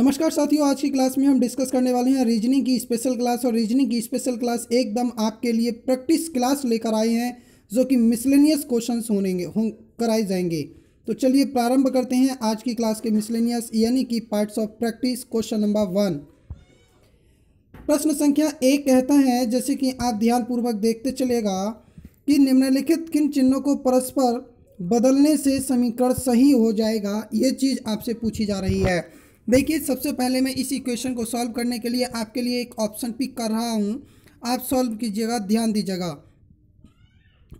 नमस्कार साथियों आज की क्लास में हम डिस्कस करने वाले हैं रीजनिंग की स्पेशल क्लास और रीजनिंग की स्पेशल क्लास एकदम आपके लिए प्रैक्टिस क्लास लेकर आए हैं जो कि मिसलेनियस क्वेश्चन होनेंगे हों कराए जाएंगे तो चलिए प्रारंभ करते हैं आज की क्लास के मिसलेनियस यानी कि parts of practice question number one प्रश्न संख्या एक कहता है जैसे कि आप ध्यानपूर्वक देखते चलेगा कि निम्नलिखित किन चिन्हों को परस्पर बदलने से समीकरण सही हो जाएगा ये चीज़ आपसे पूछी जा रही है देखिए सबसे पहले मैं इस इक्वेशन को सॉल्व करने के लिए आपके लिए एक ऑप्शन पिक कर रहा हूँ आप सॉल्व कीजिएगा ध्यान दीजिएगा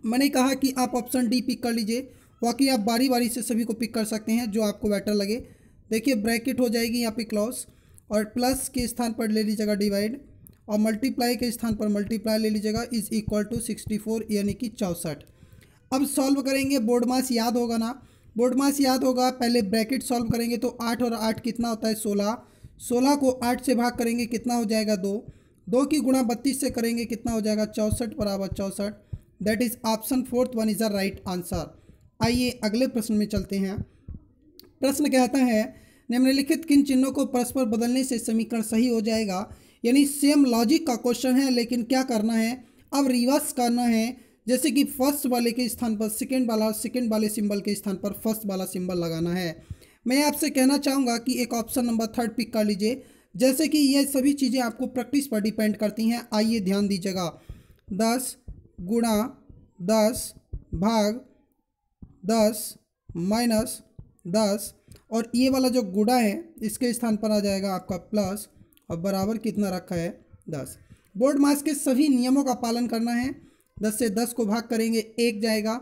मैंने कहा कि आप ऑप्शन डी पिक कर लीजिए बाकी आप बारी बारी से सभी को पिक कर सकते हैं जो आपको बेटर लगे देखिए ब्रैकेट हो जाएगी यहाँ पे क्लॉस और प्लस के स्थान पर ले लीजिएगा डिवाइड और मल्टीप्लाई के स्थान पर मल्टीप्लाई ले लीजिएगा is equal to sixty four यानी कि चौंसठ अब सॉल्व करेंगे बोर्ड मास याद होगा ना बोर्ड मास याद होगा पहले ब्रैकेट सॉल्व करेंगे तो आठ और आठ कितना होता है सोलह सोलह को आठ से भाग करेंगे कितना हो जाएगा दो दो की गुणा बत्तीस से करेंगे कितना हो जाएगा चौंसठ बराबर चौंसठ that is option fourth one is the right answer आइए अगले प्रश्न में चलते हैं प्रश्न कहता है निम्नलिखित किन चिन्हों को परस्पर बदलने से समीकरण सही हो जाएगा यानी सेम लॉजिक का क्वेश्चन है लेकिन क्या करना है अब रिवर्स करना है जैसे कि फर्स्ट वाले के स्थान पर सेकेंड वाला और सेकेंड वाले सिंबल के स्थान पर फर्स्ट वाला सिंबल लगाना है मैं आपसे कहना चाहूँगा कि एक ऑप्शन नंबर थर्ड पिक कर लीजिए जैसे कि ये सभी चीज़ें आपको प्रैक्टिस पर डिपेंड करती हैं आइए ध्यान दीजिएगा दस गुणा दस भाग दस माइनस दस और ये वाला जो गुड़ा है इसके स्थान पर आ जाएगा आपका प्लस और बराबर कितना रखा है दस बोर्ड मास के सभी नियमों का पालन करना है दस से दस को भाग करेंगे एक जाएगा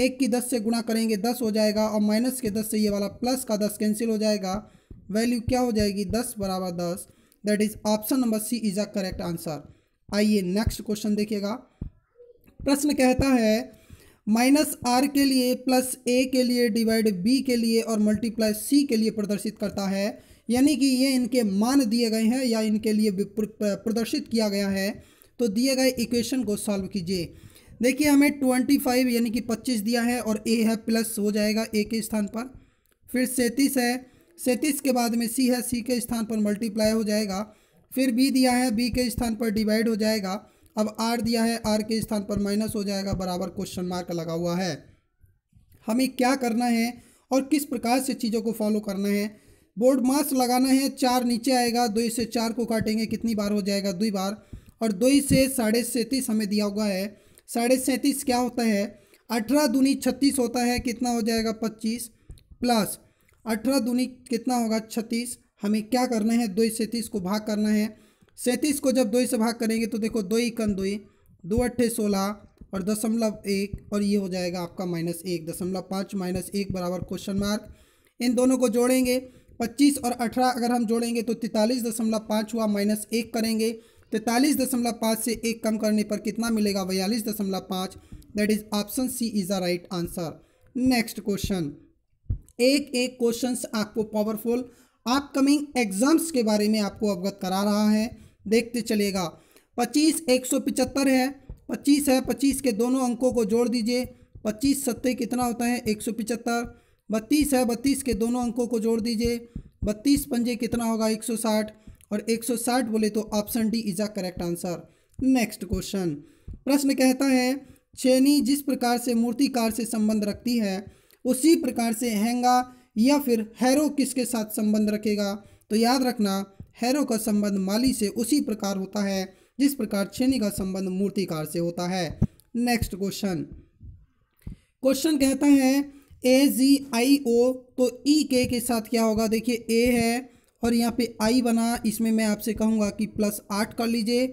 एक की दस से गुणा करेंगे दस हो जाएगा और माइनस के दस से ये वाला प्लस का दस कैंसिल हो जाएगा वैल्यू क्या हो जाएगी दस बराबर दस that is option number C is a correct answer आइए नेक्स्ट क्वेश्चन देखिएगा प्रश्न कहता है माइनस आर के लिए प्लस ए के लिए डिवाइड बी के लिए और मल्टीप्लाई सी के लिए प्रदर्शित करता है यानी कि ये इनके मान दिए गए हैं या इनके लिए प्रदर्शित किया गया है तो दिए गए इक्वेशन को सॉल्व कीजिए देखिए हमें ट्वेंटी फाइव यानी कि पच्चीस दिया है और ए है प्लस हो जाएगा ए के स्थान पर फिर सैंतीस है सैंतीस के बाद में सी है सी के स्थान पर मल्टीप्लाई हो जाएगा फिर बी दिया है बी के स्थान पर डिवाइड हो जाएगा अब आर दिया है आर के स्थान पर माइनस हो जाएगा बराबर क्वेश्चन मार्क लगा हुआ है हमें क्या करना है और किस प्रकार से चीज़ों को फॉलो करना है बोर्ड मास लगाना है चार नीचे आएगा दो से चार को काटेंगे कितनी बार हो जाएगा दुई बार और दो ही से साढ़े सैंतीस हमें दिया हुआ है साढ़े सैंतीस क्या होता है अठारह दूनी छत्तीस होता है कितना हो जाएगा पच्चीस प्लस अठारह दूनी कितना होगा छत्तीस हमें क्या करना है दो सैंतीस को भाग करना है सैंतीस को जब दो से भाग करेंगे तो देखो दो इकन दो दो अट्ठे सोलह और दशमलव एक और ये हो जाएगा आपका माइनस एक दशमलव पाँच माइनस एक बराबर क्वेश्चन मार्क इन दोनों को जोड़ेंगे पच्चीस और अठारह अगर हम जोड़ेंगे तो तैंतालीस दशमलव पाँच हुआ माइनस एक करेंगे तैंतालीस दशमलव पाँच से एक कम करने पर कितना मिलेगा बयालीस दशमलव पाँच that is option C is the right answer next question एक एक क्वेश्चन आपको पावरफुल अपकमिंग एग्जाम्स के बारे में आपको अवगत करा रहा है देखते चलेगा पच्चीस एक सौ पिचहत्तर है पच्चीस है पच्चीस के दोनों अंकों को जोड़ दीजिए पच्चीस सत्ते कितना होता है एक सौ पिचहत्तर बत्तीस है बत्तीस के दोनों अंकों को जोड़ दीजिए बत्तीस पंजे कितना होगा एक सौ साठ और 160 बोले तो option D is a correct answer next question प्रश्न कहता है छेनी जिस प्रकार से मूर्तिकार से संबंध रखती है उसी प्रकार से हैंगा या फिर हैरो किसके साथ संबंध रखेगा तो याद रखना हैरो का संबंध माली से उसी प्रकार होता है जिस प्रकार छेनी का संबंध मूर्तिकार से होता है नेक्स्ट क्वेश्चन क्वेश्चन कहता है ए जी आई ओ तो ई e, के के साथ क्या होगा देखिए ए है और यहाँ पे आई बना इसमें मैं आपसे कहूँगा कि प्लस आठ कर लीजिए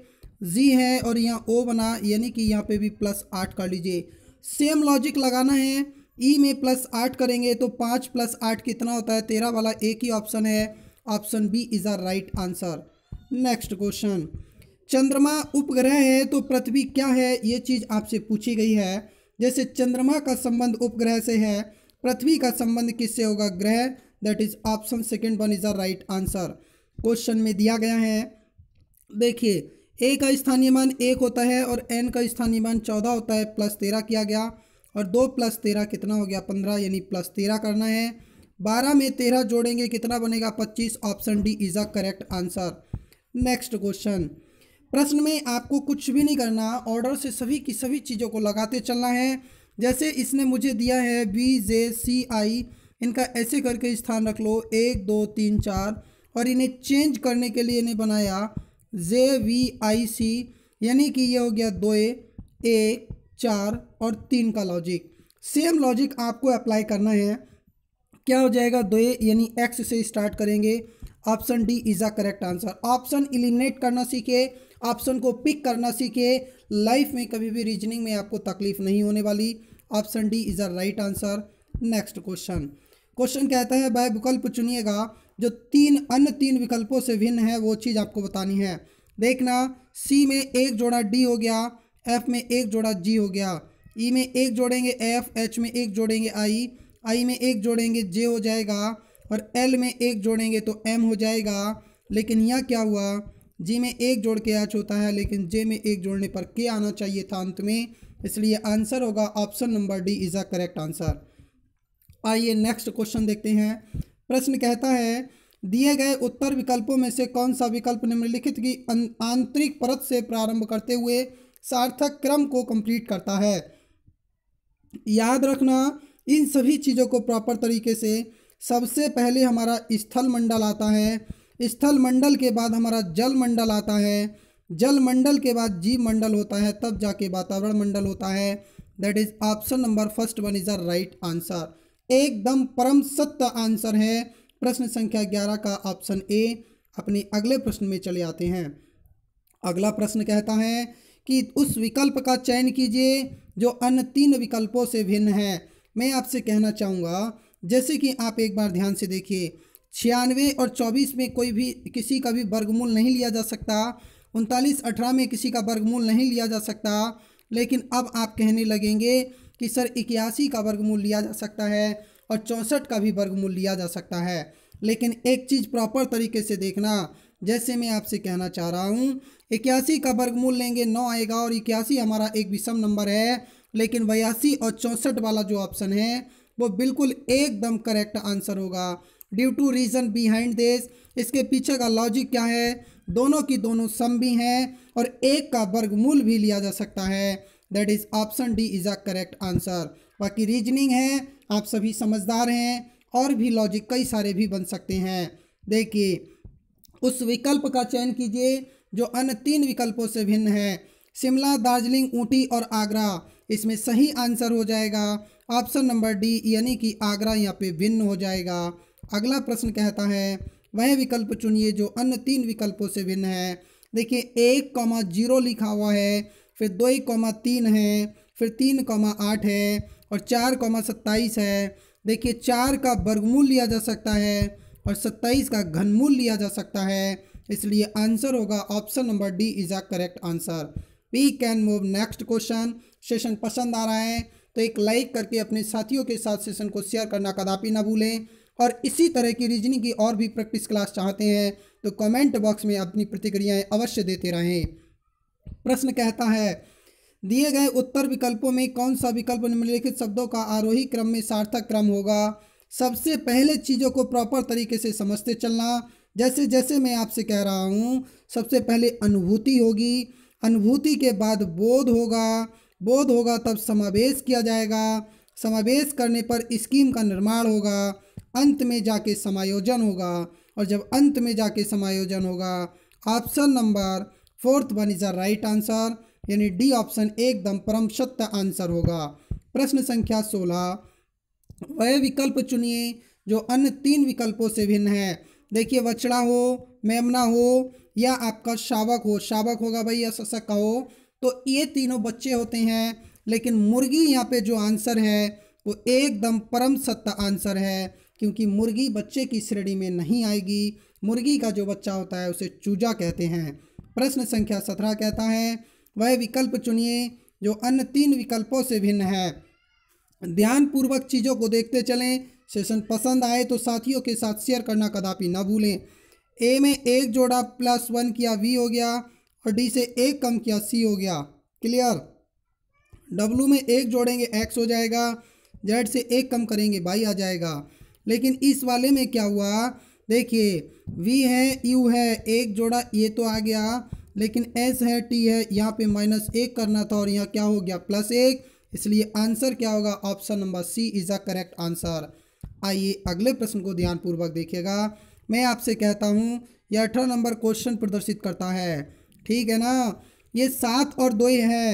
जी है और यहाँ ओ बना यानी कि यहाँ पे भी प्लस आठ कर लीजिए सेम लॉजिक लगाना है ई e में प्लस आठ करेंगे तो पाँच प्लस आठ कितना होता है तेरह वाला एक ही ऑप्शन है option B is a right answer next question चंद्रमा उपग्रह है तो पृथ्वी क्या है ये चीज़ आपसे पूछी गई है जैसे चंद्रमा का संबंध उपग्रह से है पृथ्वी का संबंध किससे होगा ग्रह that is option second one is the right answer question में दिया गया है देखिए ए का स्थानीय मान एक होता है और एन का स्थानीय मान चौदह होता है प्लस तेरह किया गया और दो प्लस तेरह कितना हो गया पंद्रह यानी प्लस तेरह करना है बारह में तेरह जोड़ेंगे कितना बनेगा पच्चीस option D is a correct answer next question प्रश्न में आपको कुछ भी नहीं करना ऑर्डर से सभी की सभी चीज़ों को लगाते चलना है जैसे इसने मुझे दिया है बी जे सी आई इनका ऐसे करके स्थान रख लो एक दो तीन चार और इन्हें चेंज करने के लिए इन्हें बनाया जे वी आई सी यानी कि यह हो गया दो एक चार और तीन का लॉजिक सेम लॉजिक आपको अप्लाई करना है क्या हो जाएगा दो यानी एक्स से स्टार्ट करेंगे option D is a correct answer option eliminate करना सीखे ऑप्शन को पिक करना सीखे लाइफ में कभी भी रीजनिंग में आपको तकलीफ नहीं होने वाली option D is a right answer next question question कहता है वह विकल्प चुनिएगा जो तीन अन्य तीन विकल्पों से भिन्न है वो चीज़ आपको बतानी है देखना सी में एक जोड़ा डी हो गया एफ में एक जोड़ा जी हो गया ई e में एक जोड़ेंगे एफ एच में एक जोड़ेंगे आई आई में एक जोड़ेंगे जे हो जाएगा और एल में एक जोड़ेंगे तो एम हो जाएगा लेकिन यह क्या हुआ जी में एक जोड़ के एच होता है लेकिन जे में एक जोड़ने पर के आना चाहिए था अंत में इसलिए आंसर होगा option number D is a correct answer आइए नेक्स्ट क्वेश्चन देखते हैं प्रश्न कहता है दिए गए उत्तर विकल्पों में से कौन सा विकल्प निम्नलिखित की अं-, आंतरिक परत से प्रारंभ करते हुए सार्थक क्रम को कंप्लीट करता है याद रखना इन सभी चीज़ों को प्रॉपर तरीके से सबसे पहले हमारा स्थल मंडल आता है स्थल मंडल के बाद हमारा जल मंडल आता है जल मंडल के बाद जीव मंडल होता है तब जाके वातावरण मंडल होता है that is option number first one is the right answer एकदम परम सत्य आंसर है प्रश्न संख्या ग्यारह का ऑप्शन ए अपने अगले प्रश्न में चले आते हैं अगला प्रश्न कहता है कि उस विकल्प का चयन कीजिए जो अन्य तीन विकल्पों से भिन्न है मैं आपसे कहना चाहूँगा जैसे कि आप एक बार ध्यान से देखिए छियानवे और चौबीस में कोई भी किसी का भी वर्गमूल नहीं लिया जा सकता उनतालीस अठारह में किसी का वर्गमूल नहीं लिया जा सकता लेकिन अब आप कहने लगेंगे कि सर इक्यासी का वर्गमूल लिया जा सकता है और चौंसठ का भी वर्गमूल लिया जा सकता है लेकिन एक चीज़ प्रॉपर तरीके से देखना जैसे मैं आपसे कहना चाह रहा हूँ इक्यासी का वर्गमूल लेंगे नौ आएगा और इक्यासी हमारा एक विषम नंबर है लेकिन बयासी और चौंसठ वाला जो ऑप्शन है वो बिल्कुल एकदम करेक्ट आंसर होगा due to reason behind this इसके पीछे का लॉजिक क्या है दोनों की दोनों सम भी हैं और एक का वर्गमूल भी लिया जा सकता है that is option D is a correct answer बाकी रीजनिंग है आप सभी समझदार हैं और भी लॉजिक कई सारे भी बन सकते हैं देखिए उस विकल्प का चयन कीजिए जो अन्य तीन विकल्पों से भिन्न है शिमला दार्जिलिंग ऊटी और आगरा इसमें सही आंसर हो जाएगा ऑप्शन नंबर डी यानी कि आगरा यहाँ पे भिन्न हो जाएगा अगला प्रश्न कहता है वह विकल्प चुनिए जो अन्य तीन विकल्पों से भिन्न है देखिए एक कॉमा जीरो लिखा हुआ है फिर दो ही कौमा तीन है फिर तीन कौमा आठ है और चार कौमा सत्ताईस है देखिए चार का वर्गमूल लिया जा सकता है और सत्ताईस का घनमूल लिया जा सकता है इसलिए आंसर होगा option number D is a correct answer we can move next question session पसंद आ रहा है तो एक लाइक करके अपने साथियों के साथ सेशन को शेयर करना कदापि ना भूलें और इसी तरह की रीजनिंग की और भी प्रैक्टिस क्लास चाहते हैं तो कमेंट बॉक्स में अपनी प्रतिक्रियाएं अवश्य देते रहें प्रश्न कहता है दिए गए उत्तर विकल्पों में कौन सा विकल्प निम्नलिखित शब्दों का आरोही क्रम में सार्थक क्रम होगा सबसे पहले चीज़ों को प्रॉपर तरीके से समझते चलना जैसे जैसे मैं आपसे कह रहा हूँ सबसे पहले अनुभूति होगी अनुभूति के बाद बोध होगा बोध होगा तब समावेश किया जाएगा समावेश करने पर स्कीम का निर्माण होगा अंत में जाके समायोजन होगा और जब अंत में जाके समायोजन होगा option number fourth one is a right answer यानी डी ऑप्शन एकदम परम सत्य आंसर होगा प्रश्न संख्या सोलह वह विकल्प चुनिए जो अन्य तीन विकल्पों से भिन्न है देखिए वचड़ा हो मेमना हो या आपका शावक हो शावक होगा भाई या शशक हो तो ये तीनों बच्चे होते हैं लेकिन मुर्गी यहाँ पे जो आंसर है वो एकदम परम सत्य आंसर है क्योंकि मुर्गी बच्चे की श्रेणी में नहीं आएगी मुर्गी का जो बच्चा होता है उसे चूजा कहते हैं प्रश्न संख्या सत्रह कहता है वह विकल्प चुनिए जो अन्य तीन विकल्पों से भिन्न है ध्यानपूर्वक चीज़ों को देखते चलें सेशन पसंद आए तो साथियों के साथ शेयर करना कदापि ना भूलें ए में एक जोड़ा प्लस वन किया वी हो गया और डी से एक कम किया सी हो गया क्लियर डब्लू में एक जोड़ेंगे एक्स हो जाएगा जेड से एक कम करेंगे बाई आ जाएगा लेकिन इस वाले में क्या हुआ देखिए वी है यू है एक जोड़ा ये तो आ गया लेकिन एस है टी है यहाँ पे माइनस एक करना था और यहाँ क्या हो गया प्लस एक इसलिए आंसर क्या होगा option number C is a correct answer आइए अगले प्रश्न को ध्यानपूर्वक देखिएगा मैं आपसे कहता हूँ यह अठारह नंबर क्वेश्चन प्रदर्शित करता है ठीक है ना ये सात और दो है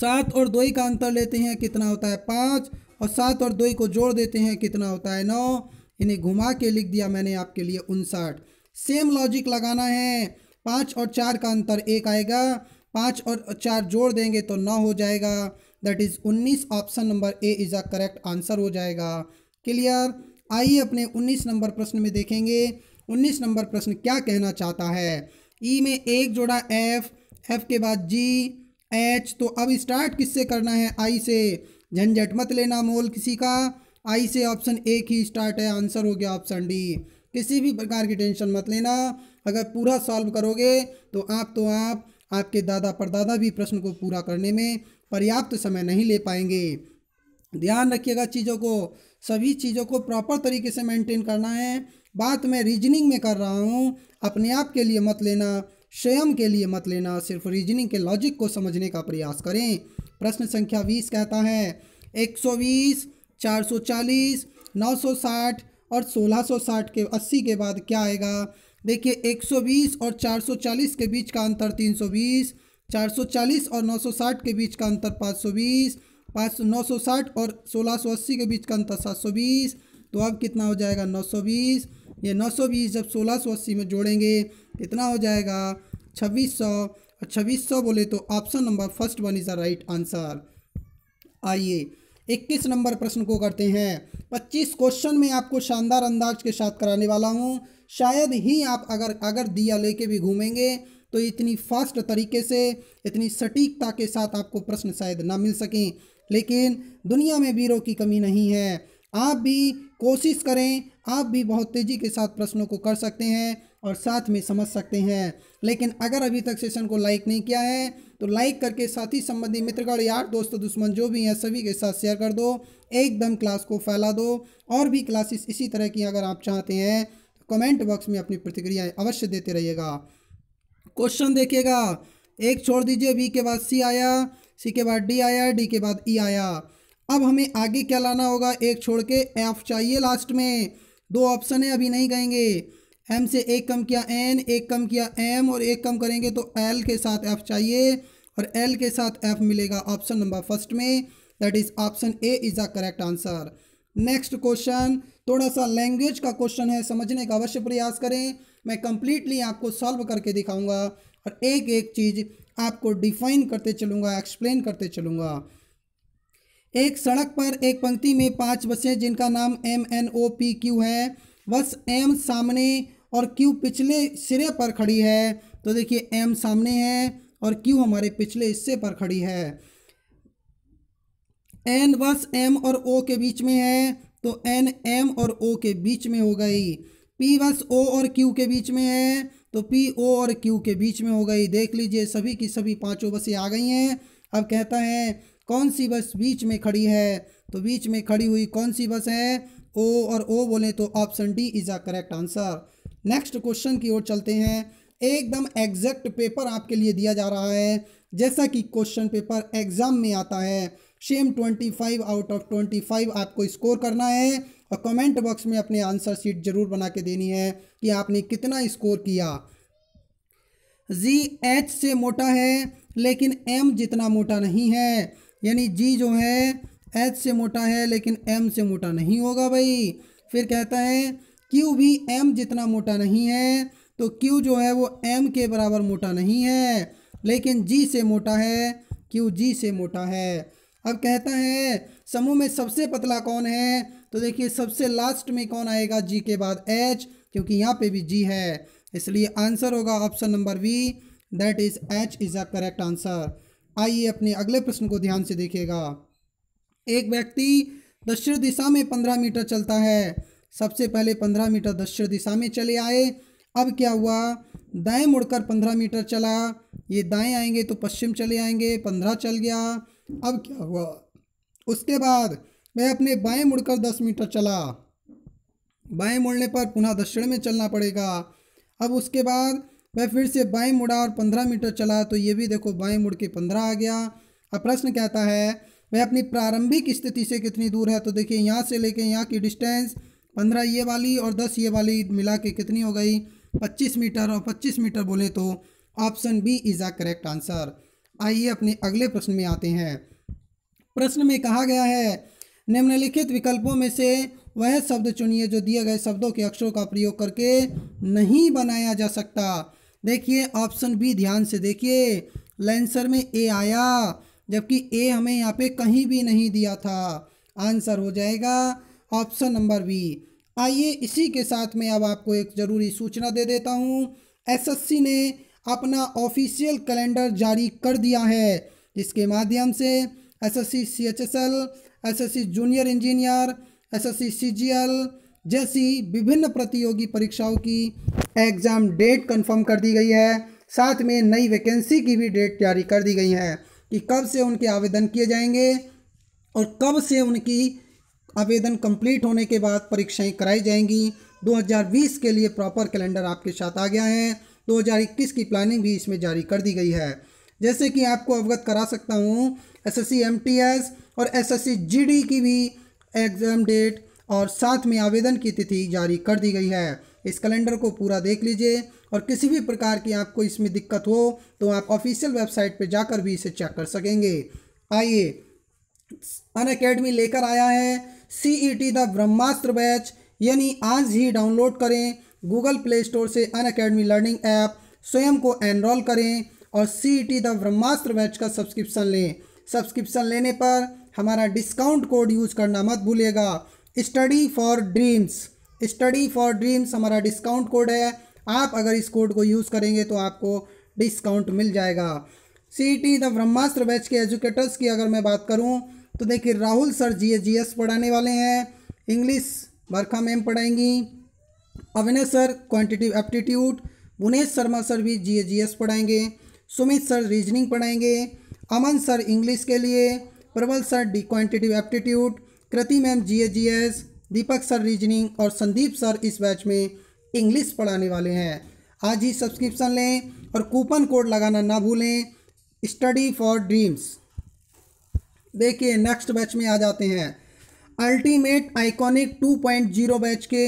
सात और दो का अंतर लेते हैं कितना होता है पाँच और सात और दो को जोड़ देते हैं कितना होता है नौ इन्हें घुमा के लिख दिया मैंने आपके लिए उनसठ सेम लॉजिक लगाना है पाँच और चार का अंतर एक आएगा पाँच और चार जोड़ देंगे तो नौ हो जाएगा दैट इज़ उन्नीस option number A is a correct answer हो जाएगा क्लियर आइए अपने उन्नीस नंबर प्रश्न में देखेंगे उन्नीस नंबर प्रश्न क्या कहना चाहता है ई e में एक जोड़ा एफ एफ के बाद जी एच तो अब स्टार्ट किससे करना है आई से झंझट मत लेना मोल किसी का आई से ऑप्शन ए की स्टार्ट है आंसर हो गया ऑप्शन डी किसी भी प्रकार की टेंशन मत लेना अगर पूरा सॉल्व करोगे तो आप तो आप आपके दादा परदादा भी प्रश्न को पूरा करने में पर्याप्त समय नहीं ले पाएंगे ध्यान रखिएगा चीज़ों को सभी चीज़ों को प्रॉपर तरीके से मेंटेन करना है बात मैं रीजनिंग में कर रहा हूँ अपने आप के लिए मत लेना स्वयं के लिए मत लेना सिर्फ रीजनिंग के लॉजिक को समझने का प्रयास करें प्रश्न संख्या बीस कहता है एक सौ बीस 440, 960 और 1660 के 80 के बाद क्या आएगा देखिए 120 और 440 के बीच का अंतर 320, 440 और 960 के बीच का अंतर 520, सौ साठ और 1680 के बीच का अंतर 720, तो अब कितना हो जाएगा 920, ये 920 जब 1680 में जोड़ेंगे कितना हो जाएगा 2600 और 2600 बोले तो option number first one is the right answer आइए इक्कीस नंबर प्रश्न को करते हैं पच्चीस क्वेश्चन में आपको शानदार अंदाज के साथ कराने वाला हूँ शायद ही आप अगर अगर दिया लेके भी घूमेंगे तो इतनी फास्ट तरीके से इतनी सटीकता के साथ आपको प्रश्न शायद ना मिल सकें लेकिन दुनिया में वीरों की कमी नहीं है आप भी कोशिश करें आप भी बहुत तेज़ी के साथ प्रश्नों को कर सकते हैं और साथ में समझ सकते हैं लेकिन अगर अभी तक सेशन को लाइक नहीं किया है तो लाइक करके साथी संबंधी मित्रगण यार दोस्तों दुश्मन जो भी हैं सभी के साथ शेयर कर दो एकदम क्लास को फैला दो और भी क्लासेस इसी तरह की अगर आप चाहते हैं तो कमेंट बॉक्स में अपनी प्रतिक्रियाएँ अवश्य देते रहिएगा क्वेश्चन देखिएगा एक छोड़ दीजिए बी के बाद सी आया सी के बाद डी आया डी के बाद ई e आया अब हमें आगे क्या लाना होगा एक छोड़ के एफ चाहिए लास्ट में दो ऑप्शन है अभी नहीं गएंगे एम से एक कम किया एन एक कम किया एम और एक कम करेंगे तो एल के साथ एफ चाहिए और एल के साथ एफ मिलेगा ऑप्शन नंबर फर्स्ट में that is option A is the correct answer next question थोड़ा सा लैंग्वेज का क्वेश्चन है समझने का अवश्य प्रयास करें मैं कम्प्लीटली आपको सॉल्व करके दिखाऊंगा और एक एक चीज़ आपको डिफाइन करते चलूँगा एक्सप्लेन करते चलूँगा एक सड़क पर एक पंक्ति में पांच बसें जिनका नाम M N O P Q है बस एम सामने और क्यू पिछले सिरे पर खड़ी है तो देखिए एम सामने है और क्यू हमारे पिछले हिस्से पर खड़ी है एन बस एम और ओ के बीच में है तो एन एम और ओ के बीच में हो गई पी बस ओ और क्यू के बीच में है तो पी ओ और क्यू के बीच में हो गई देख लीजिए सभी की सभी पांचों बसें आ गई हैं अब कहता है कौन सी बस बीच में खड़ी है तो बीच में खड़ी हुई कौन सी बस है ओ और ओ बोले तो option D is a correct answer next question की ओर चलते हैं एकदम एग्जैक्ट पेपर आपके लिए दिया जा रहा है जैसा कि क्वेश्चन पेपर एग्जाम में आता है same twenty five out of twenty five आपको स्कोर करना है और कमेंट बॉक्स में अपने आंसर शीट जरूर बना के देनी है कि आपने कितना स्कोर किया जी एच से मोटा है लेकिन एम जितना मोटा नहीं है यानी जी जो है एच से मोटा है लेकिन एम से मोटा नहीं होगा भाई फिर कहता है क्यू भी एम जितना मोटा नहीं है तो क्यू जो है वो एम के बराबर मोटा नहीं है लेकिन जी से मोटा है क्यू जी से मोटा है अब कहता है समूह में सबसे पतला कौन है तो देखिए सबसे लास्ट में कौन आएगा जी के बाद एच क्योंकि यहाँ पे भी जी है इसलिए आंसर होगा option number B that is H is a correct answer आइए अपने अगले प्रश्न को ध्यान से देखिएगा एक व्यक्ति दक्षिण दिशा में पंद्रह मीटर चलता है सबसे पहले पंद्रह मीटर दक्षिण दिशा में चले आए अब क्या हुआ दाएं मुड़कर पंद्रह मीटर चला ये दाएं आएंगे तो पश्चिम चले आएंगे पंद्रह चल गया अब क्या हुआ उसके बाद वह अपने बाएं मुड़कर दस मीटर चला बाएं मुड़ने पर पुनः दक्षिण में चलना पड़ेगा अब उसके बाद वह फिर से बाएं मुड़ा और पंद्रह मीटर चला तो ये भी देखो बाएं मुड़ के पंद्रह आ गया अब प्रश्न कहता है वह अपनी प्रारंभिक स्थिति से कितनी दूर है तो देखिए यहाँ से लेके यहाँ की डिस्टेंस पंद्रह ये वाली और दस ये वाली मिला के कितनी हो गई पच्चीस मीटर और पच्चीस मीटर बोले तो option B is a correct answer आइए अपने अगले प्रश्न में आते हैं प्रश्न में कहा गया है निम्नलिखित विकल्पों में से वह शब्द चुनिए जो दिए गए शब्दों के अक्षरों का प्रयोग करके नहीं बनाया जा सकता देखिए ऑप्शन बी ध्यान से देखिए लेंसर में ए आया जबकि ए हमें यहाँ पे कहीं भी नहीं दिया था आंसर हो जाएगा ऑप्शन नंबर बी आइए इसी के साथ मैं अब आपको एक ज़रूरी सूचना दे देता हूँ एसएससी ने अपना ऑफिशियल कैलेंडर जारी कर दिया है जिसके माध्यम से SSC CHSL SSC junior engineer SSC CGL जैसी विभिन्न प्रतियोगी परीक्षाओं की एग्ज़ाम डेट कंफर्म कर दी गई है साथ में नई वैकेंसी की भी डेट जारी कर दी गई है कि कब से उनके आवेदन किए जाएंगे और कब से उनकी आवेदन कंप्लीट होने के बाद परीक्षाएं कराई जाएंगी 2020 के लिए प्रॉपर कैलेंडर आपके साथ आ गया है 2021 की प्लानिंग भी इसमें जारी कर दी गई है जैसे कि आपको अवगत करा सकता हूँ एस एस और एस एस की भी एग्ज़ाम डेट और साथ में आवेदन की तिथि जारी कर दी गई है इस कैलेंडर को पूरा देख लीजिए और किसी भी प्रकार की आपको इसमें दिक्कत हो तो आप ऑफिशियल वेबसाइट पर जाकर भी इसे चेक कर सकेंगे आइए अन अकेडमी लेकर आया है C E T the Brahmastra batch यानी आज ही डाउनलोड करें गूगल प्ले स्टोर से अन अकेडमी लर्निंग ऐप स्वयं को एनरोल करें और C E T the Brahmastra batch का सब्सक्रिप्शन लें सब्सक्रिप्शन लेने पर हमारा डिस्काउंट कोड यूज करना मत भूलिएगा study for dreams study for dreams हमारा डिस्काउंट कोड है आप अगर इस कोड को यूज़ करेंगे तो आपको डिस्काउंट मिल जाएगा C T e the Brahmastra batch के एजुकेटर्स की अगर मैं बात करूँ तो देखिए राहुल सर जी जीएस पढ़ाने वाले हैं इंग्लिश बरखा मैम पढ़ाएंगी Avinay sir quantitative aptitude Bunesh Sharma sir भी जी जीएस पढ़ाएंगे सुमित सर रीजनिंग पढ़ाएंगे अमन सर इंग्लिश के लिए Prabal sir D quantitative aptitude Kriti ma'am G GS Deepak sir reasoning और संदीप सर इस बैच में इंग्लिश पढ़ाने वाले हैं आज ही सब्सक्रिप्शन लें और कूपन कोड लगाना ना भूलें स्टडी फॉर ड्रीम्स देखिए नेक्स्ट बैच में आ जाते हैं अल्टीमेट आइकॉनिक 2.0 बैच के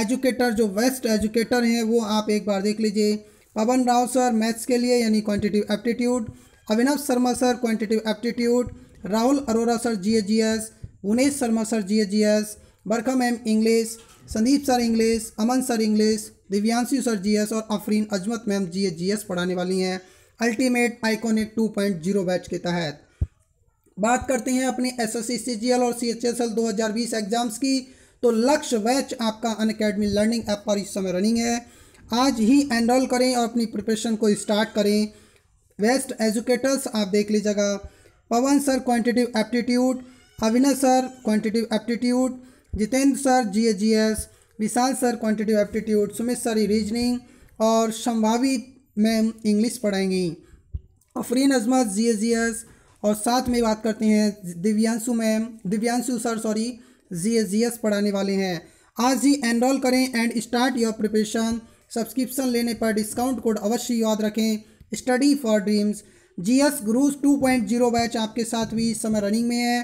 एजुकेटर जो वेस्ट एजुकेटर हैं वो आप एक बार देख लीजिए पवन राव सर मैथ्स के लिए यानी quantitative aptitude Abhinav Sharma sir quantitative aptitude Rahul Arora sir G G S Unesh Sharma sir G G S Barkha ma'am English Sandeep sir English Aman sir English Divyanshu sir G S और Afreen Azmat ma'am G G S पढ़ाने वाली हैं अल्टीमेट आइकॉनिक 2.0 बैच के तहत बात करते हैं अपने एस एस सी और सी एच एस एल दो हज़ार बीस एग्ज़ाम्स की तो लक्ष्य बैच आपका अन अकेडमी लर्निंग ऐप पर इस समय रनिंग है आज ही एनरोल करें और अपनी प्रिपरेशन को स्टार्ट करें वेस्ट एजुकेटर्स आप देख लीजिएगा Pawan sir quantitative aptitude Avinash sir quantitative aptitude Jitendra sir G A G S Vishal sir quantitative aptitude Sumit sir reasoning और संभावित मैम इंग्लिश पढ़ाएंगी Afreen Azmat G A G S और साथ में बात करते हैं Divyanshu ma'am Divyanshu sir sorry G G S पढ़ाने वाले हैं आज ही एनरोल करें and start your preparation subscription लेने पर डिस्काउंट कोड अवश्य याद रखें study for dreams G S ग्रूज टू पॉइंट जीरो बैच आपके साथ भी इस समय रनिंग में है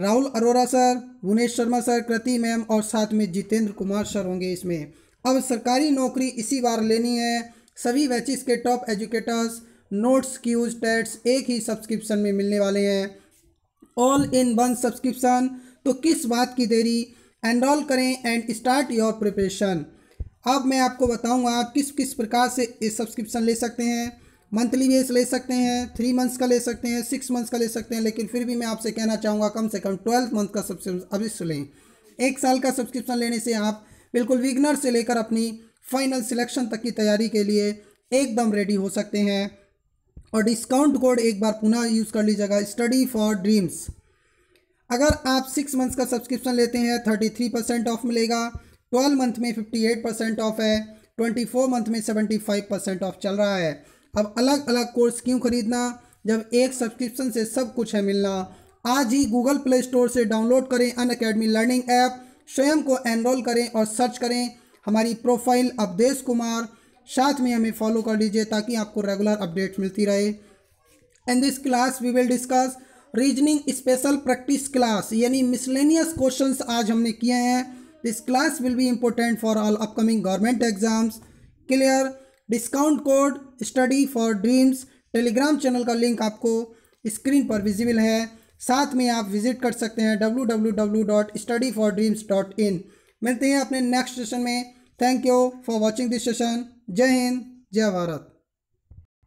Rahul Arora sir Bhuvnesh Sharma sir Kriti ma'am और साथ में जितेंद्र कुमार सर होंगे इसमें अब सरकारी नौकरी इसी बार लेनी है सभी बैचेस के top educators notes quizzes tests एक ही सब्सक्रिप्शन में मिलने वाले हैं ऑल इन वन सब्सक्रिप्शन तो किस बात की देरी एनरोल करें एंड स्टार्ट योर प्रिपरेशन अब मैं आपको बताऊंगा आप किस किस प्रकार से इस सब्सक्रिप्शन ले सकते हैं मंथली बेस ले सकते हैं थ्री मंथ्स का ले सकते हैं सिक्स मंथ्स का ले सकते हैं लेकिन फिर भी मैं आपसे कहना चाहूँगा कम से कम ट्वेल्थ मंथ का सब्सक्रिप्शन अभी लें एक साल का सब्सक्रिप्शन लेने से आप बिल्कुल विगनर से लेकर अपनी फाइनल सिलेक्शन तक की तैयारी के लिए एकदम रेडी हो सकते हैं और डिस्काउंट कोड एक बार पुनः यूज़ कर लीजिएगा स्टडी फॉर ड्रीम्स अगर आप सिक्स मंथ्स का सब्सक्रिप्शन लेते हैं थर्टी थ्री परसेंट ऑफ मिलेगा ट्वेल्व मंथ में फिफ्टी एट परसेंट ऑफ है ट्वेंटी फोर मंथ में सेवेंटी फाइव परसेंट ऑफ चल रहा है अब अलग अलग कोर्स क्यों खरीदना जब एक सब्सक्रिप्शन से सब कुछ है मिलना आज ही गूगल प्ले स्टोर से डाउनलोड करें अन अकेडमी लर्निंग ऐप स्वयं को एनरोल करें और सर्च करें हमारी प्रोफाइल अवधेश कुमार साथ में हमें फॉलो कर लीजिए ताकि आपको रेगुलर अपडेट मिलती रहे in this class we will discuss reasoning special practice class यानी मिसलेनियस क्वेश्चन आज हमने किए हैं this class will be important for all upcoming government exams clear discount code study for dreams telegram channel का link आपको screen पर visible है साथ में आप विजिट कर सकते हैं डब्ल्यू मिलते हैं अपने नेक्स्ट सेशन में thank you for watching this session जय हिंद जय भारत